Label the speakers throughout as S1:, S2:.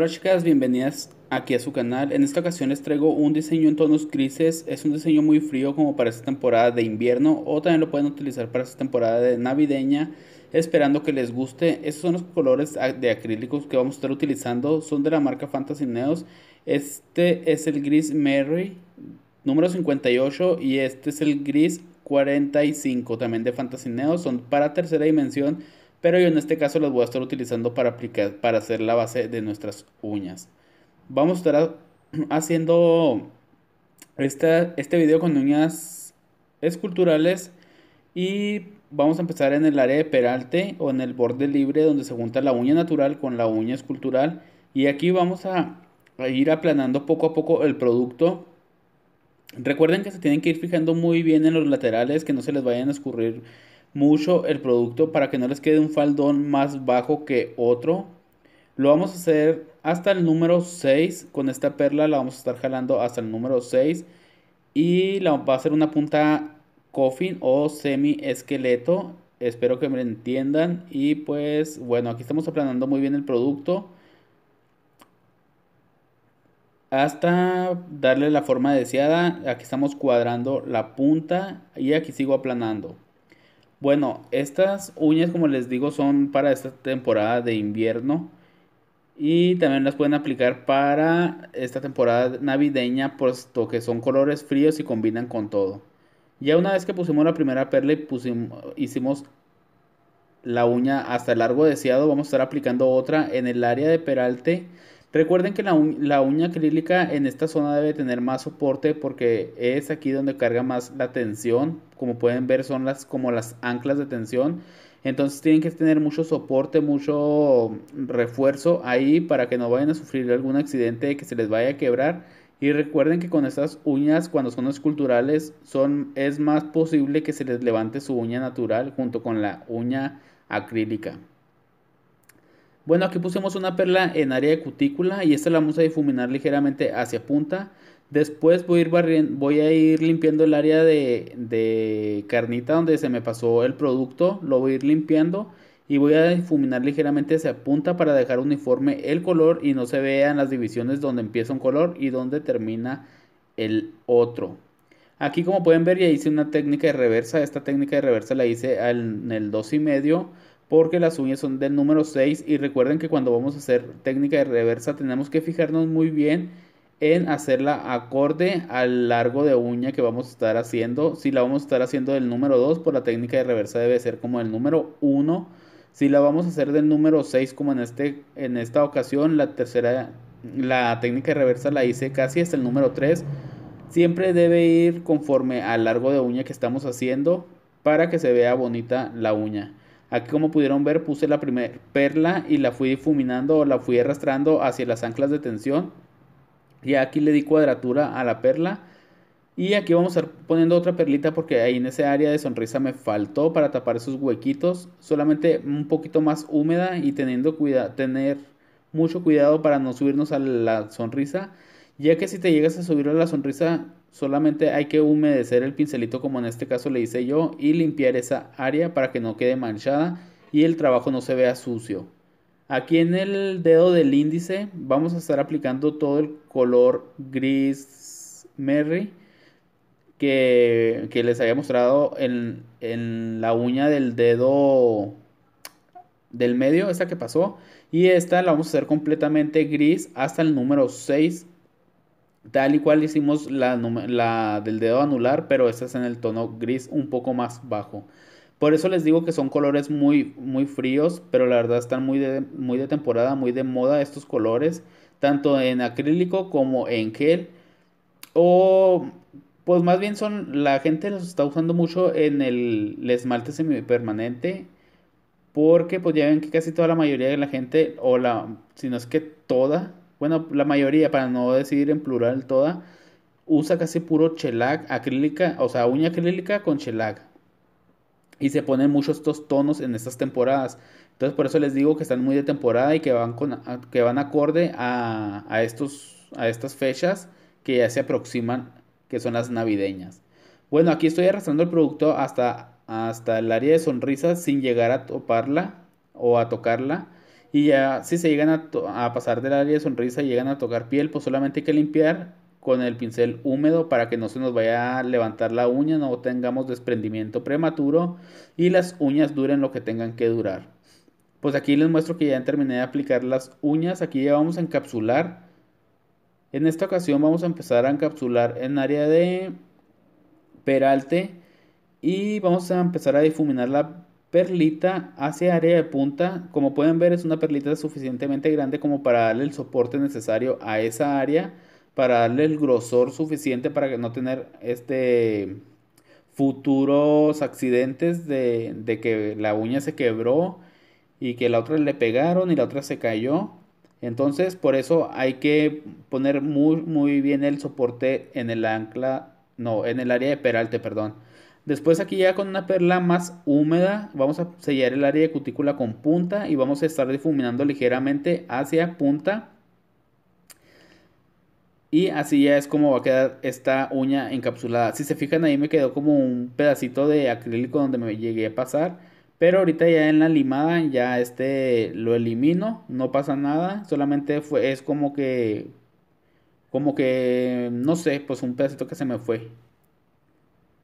S1: Hola chicas, bienvenidas aquí a su canal. En esta ocasión les traigo un diseño en tonos grises. Es un diseño muy frío como para esta temporada de invierno o también lo pueden utilizar para esta temporada de navideña. Esperando que les guste. Estos son los colores de acrílicos que vamos a estar utilizando. Son de la marca Fantasy Neos. Este es el gris Mary número 58 y este es el gris 45 también de Fantasy Neos. Son para tercera dimensión pero yo en este caso las voy a estar utilizando para, aplicar, para hacer la base de nuestras uñas. Vamos a estar haciendo este video con uñas esculturales y vamos a empezar en el área de peralte o en el borde libre donde se junta la uña natural con la uña escultural y aquí vamos a, a ir aplanando poco a poco el producto Recuerden que se tienen que ir fijando muy bien en los laterales, que no se les vayan a escurrir mucho el producto para que no les quede un faldón más bajo que otro. Lo vamos a hacer hasta el número 6. Con esta perla la vamos a estar jalando hasta el número 6. Y va a ser una punta coffin o semi esqueleto. Espero que me entiendan. Y pues bueno, aquí estamos aplanando muy bien el producto. Hasta darle la forma deseada. Aquí estamos cuadrando la punta. Y aquí sigo aplanando. Bueno, estas uñas, como les digo, son para esta temporada de invierno. Y también las pueden aplicar para esta temporada navideña, puesto que son colores fríos y combinan con todo. Ya una vez que pusimos la primera perla y pusimos, hicimos la uña hasta el largo deseado, vamos a estar aplicando otra en el área de peralte Recuerden que la, uña acrílica en esta zona debe tener más soporte porque es aquí donde carga más la tensión. Como pueden ver son las como las anclas de tensión. Entonces tienen que tener mucho soporte, mucho refuerzo ahí para que no vayan a sufrir algún accidente que se les vaya a quebrar. Y recuerden que con estas uñas cuando son esculturales son, es más posible que se les levante su uña natural junto con la uña acrílica. Bueno, aquí pusimos una perla en área de cutícula y esta la vamos a difuminar ligeramente hacia punta. Después voy a ir, limpiando el área de, carnita donde se me pasó el producto. Lo voy a ir limpiando y voy a difuminar ligeramente hacia punta para dejar uniforme el color y no se vean las divisiones donde empieza un color y donde termina el otro. Aquí como pueden ver ya hice una técnica de reversa. Esta técnica de reversa la hice en el 25 y medio porque las uñas son del número 6 y recuerden que cuando vamos a hacer técnica de reversa tenemos que fijarnos muy bien en hacerla acorde al largo de uña que vamos a estar haciendo. Si la vamos a estar haciendo del número 2, por la técnica de reversa debe ser como el número 1. Si la vamos a hacer del número 6, como en, este, en esta ocasión, la tercera, la técnica de reversa la hice casi hasta el número 3. Siempre debe ir conforme al largo de uña que estamos haciendo para que se vea bonita la uña. Aquí como pudieron ver puse la primera perla y la fui difuminando o la fui arrastrando hacia las anclas de tensión. Y aquí le di cuadratura a la perla. Y aquí vamos a ir poniendo otra perlita porque ahí en ese área de sonrisa me faltó para tapar esos huequitos. Solamente un poquito más húmeda y teniendo tener mucho cuidado para no subirnos a la sonrisa. Ya que si te llegas a subir a la sonrisa Solamente hay que humedecer el pincelito como en este caso le hice yo y limpiar esa área para que no quede manchada y el trabajo no se vea sucio. Aquí en el dedo del índice vamos a estar aplicando todo el color gris merry que, les había mostrado en, en la uña del dedo del medio, esa que pasó. Y esta la vamos a hacer completamente gris hasta el número 6 Tal y cual hicimos la, del dedo anular, pero esta es en el tono gris un poco más bajo. Por eso les digo que son colores muy, muy fríos, pero la verdad están muy de, muy de temporada, muy de moda estos colores, tanto en acrílico como en gel. O pues más bien son, la gente los está usando mucho en el, el esmalte semipermanente, porque pues ya ven que casi toda la mayoría de la gente, o la, si no es que toda, bueno, la mayoría, para no decir en plural toda, usa casi puro chelac acrílica, o sea, uña acrílica con chelac Y se ponen muchos estos tonos en estas temporadas. Entonces por eso les digo que están muy de temporada y que van, con, que van acorde a, estos, a estas fechas que ya se aproximan, que son las navideñas. Bueno, aquí estoy arrastrando el producto hasta, hasta el área de sonrisas sin llegar a toparla o a tocarla y ya si se llegan a, pasar del área de sonrisa y llegan a tocar piel, pues solamente hay que limpiar con el pincel húmedo para que no se nos vaya a levantar la uña, no tengamos desprendimiento prematuro y las uñas duren lo que tengan que durar. Pues aquí les muestro que ya terminé de aplicar las uñas, aquí ya vamos a encapsular. En esta ocasión vamos a empezar a encapsular en área de peralte y vamos a empezar a difuminar la perlita hacia área de punta. Como pueden ver es una perlita suficientemente grande como para darle el soporte necesario a esa área. Para darle el grosor suficiente para que no tener este futuros accidentes de, de que la uña se quebró y que la otra le pegaron y la otra se cayó. Entonces por eso hay que poner muy, muy bien el soporte en el ancla, no, en el área de peralte, perdón Después aquí ya con una perla más húmeda vamos a sellar el área de cutícula con punta y vamos a estar difuminando ligeramente hacia punta. Y así ya es como va a quedar esta uña encapsulada. Si se fijan ahí me quedó como un pedacito de acrílico donde me llegué a pasar. Pero ahorita ya en la limada ya este lo elimino, no pasa nada. Solamente fue, es como que, como que, no sé, pues un pedacito que se me fue.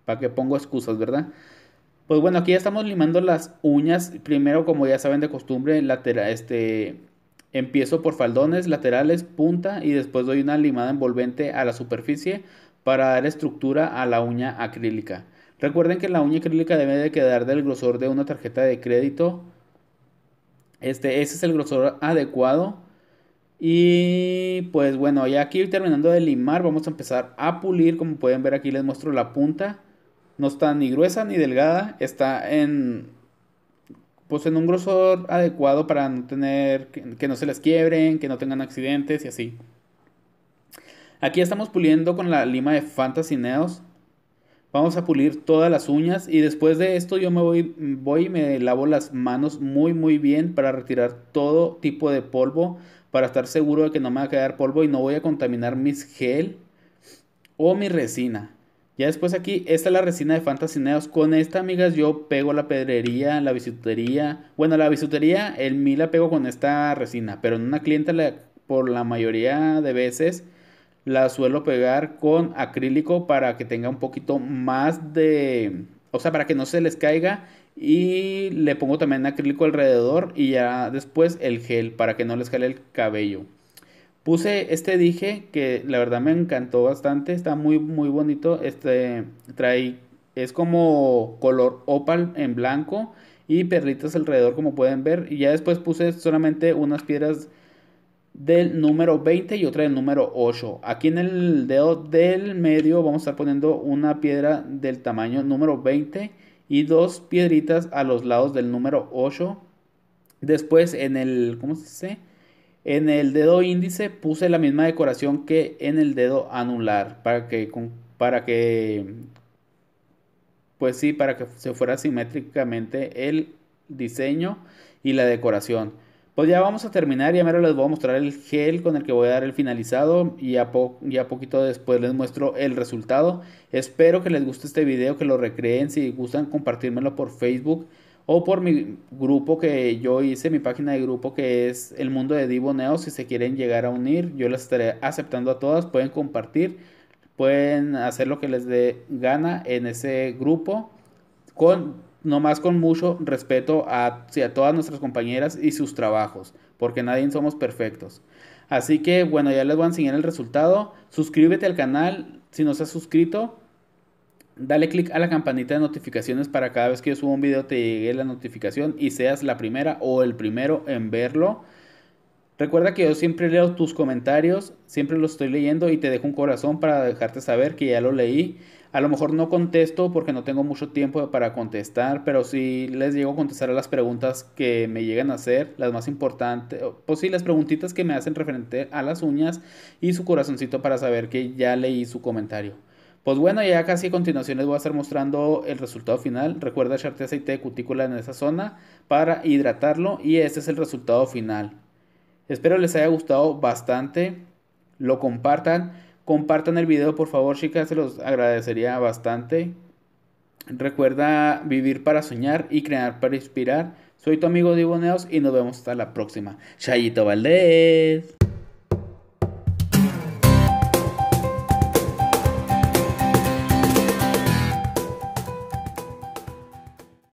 S1: ¿Para que pongo excusas, verdad? Pues bueno, aquí ya estamos limando las uñas. Primero, como ya saben de costumbre, este, empiezo por faldones, laterales, punta y después doy una limada envolvente a la superficie para dar estructura a la uña acrílica. Recuerden que la uña acrílica debe de quedar del grosor de una tarjeta de crédito. Este, ese es el grosor adecuado. Y pues bueno, ya aquí terminando de limar, vamos a empezar a pulir. Como pueden ver aquí les muestro la punta. No está ni gruesa ni delgada, está en pues en un grosor adecuado para no tener que, no se les quiebren, que no tengan accidentes y así. Aquí estamos puliendo con la lima de Fantasy Vamos a pulir todas las uñas y después de esto yo me voy, voy y me lavo las manos muy muy bien para retirar todo tipo de polvo para estar seguro de que no me va a quedar polvo y no voy a contaminar mis gel o mi resina. Ya después aquí, esta la resina de Neos. Con esta, amigas, yo pego la pedrería, la bisutería. Bueno, la bisutería, el mí la pego con esta resina. Pero en una cliente por la mayoría de veces, la suelo pegar con acrílico para que tenga un poquito más de... O sea, para que no se les caiga. Y le pongo también acrílico alrededor y ya después el gel para que no les cale el cabello. Puse este dije que la verdad me encantó bastante, está muy muy bonito, este trae es como color opal en blanco y perritas alrededor como pueden ver y ya después puse solamente unas piedras del número 20 y otra del número 8 aquí en el dedo del medio vamos a estar poniendo una piedra del tamaño número 20 y dos piedritas a los lados del número 8 después en el ¿cómo se dice? En el dedo índice puse la misma decoración que en el dedo anular para que, para pues sí, para que se fuera simétricamente el diseño y la decoración. Pues ya vamos a terminar y ahora les voy a mostrar el gel con el que voy a dar el finalizado y a, poquito después les muestro el resultado. Espero que les guste este video, que lo recreen, si gustan compartírmelo por Facebook o por mi grupo que yo hice, mi página de grupo que es El Mundo de Neo. Si se quieren llegar a unir, yo las estaré aceptando a todas. Pueden compartir, pueden hacer lo que les dé gana en ese grupo. Con, nomás con mucho respeto a, a todas nuestras compañeras y sus trabajos, porque nadie somos perfectos. Así que bueno, ya les voy a enseñar el resultado. Suscríbete al canal si no se has suscrito Dale click a la campanita de notificaciones para cada vez que yo subo un video te llegue la notificación y seas la primera o el primero en verlo. Recuerda que yo siempre leo tus comentarios, siempre los estoy leyendo y te dejo un corazón para dejarte saber que ya lo leí. A lo mejor no contesto porque no tengo mucho tiempo para contestar, pero sí les llego a contestar a las preguntas que me llegan a hacer, las más importantes, pues sí, las preguntitas que me hacen referente a las uñas y su corazoncito para saber que ya leí su comentario. Pues bueno, ya casi a continuación les voy a estar mostrando el resultado final. Recuerda echarte aceite de cutícula en esa zona para hidratarlo y este es el resultado final. Espero les haya gustado bastante. Lo compartan. Compartan el video por favor chicas, se los agradecería bastante. Recuerda vivir para soñar y crear para inspirar. Soy tu amigo Diboneos y nos vemos hasta la próxima. Chayito Valdés.